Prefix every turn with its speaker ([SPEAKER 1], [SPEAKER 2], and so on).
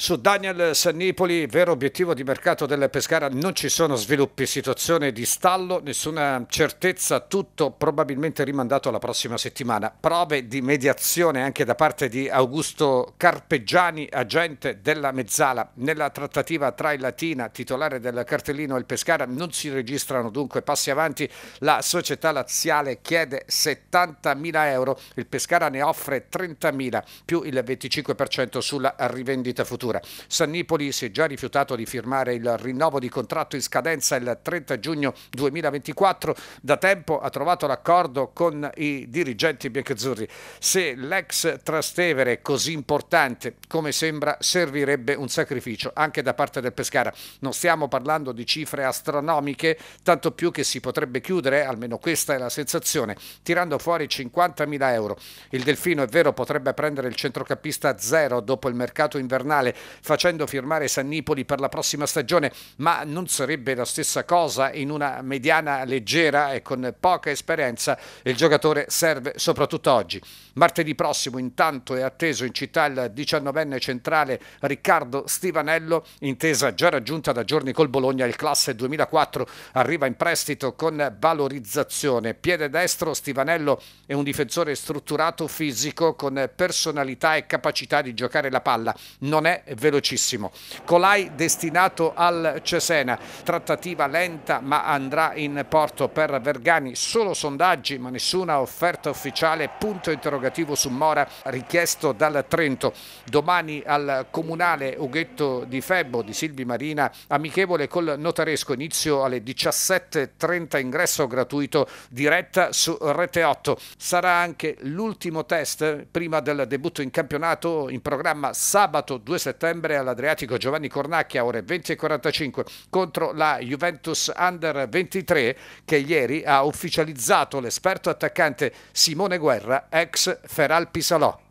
[SPEAKER 1] Su Daniel Sannipoli, vero obiettivo di mercato del Pescara, non ci sono sviluppi, situazione di stallo, nessuna certezza, tutto probabilmente rimandato alla prossima settimana. Prove di mediazione anche da parte di Augusto Carpeggiani, agente della Mezzala. Nella trattativa tra il Latina, titolare del cartellino e il Pescara, non si registrano dunque passi avanti. La società laziale chiede 70.000 euro, il Pescara ne offre 30.000 più il 25% sulla rivendita futura addirittura. Sannipoli si è già rifiutato di firmare il rinnovo di contratto in scadenza il 30 giugno 2024. Da tempo ha trovato l'accordo con i dirigenti biancazzurri. Se l'ex Trastevere è così importante come sembra, servirebbe un sacrificio anche da parte del Pescara. Non stiamo parlando di cifre astronomiche, tanto più che si potrebbe chiudere, almeno questa è la sensazione, tirando fuori 50.000 euro. Il Delfino, è vero, potrebbe prendere il centrocampista zero dopo il mercato invernale, facendo firmare Sannipoli per la prossima stagione, ma non sarebbe la stessa cosa in una mediana leggera e con poca esperienza il giocatore serve soprattutto oggi. Martedì prossimo intanto è atteso in città il 19enne centrale Riccardo Stivanello, intesa già raggiunta da giorni col Bologna, il classe 2004 arriva in prestito con valorizzazione. Piede destro Stivanello è un difensore strutturato fisico con personalità e capacità di giocare la palla. Non è velocissimo. Colai destinato al Cesena, trattativa lenta ma andrà in porto per Vergani, solo sondaggi ma nessuna offerta ufficiale, punto interrogativo su Mora richiesto dal Trento. Domani al comunale Ughetto di Febbo di Silvi Marina, amichevole col notaresco, inizio alle 17.30, ingresso gratuito, diretta su Rete 8. Sarà anche l'ultimo test prima del debutto in campionato in programma sabato 2 settembre settembre all'Adriatico Giovanni Cornacchia ore 20.45 contro la Juventus Under 23 che ieri ha ufficializzato l'esperto attaccante Simone Guerra ex Feral Pisalò.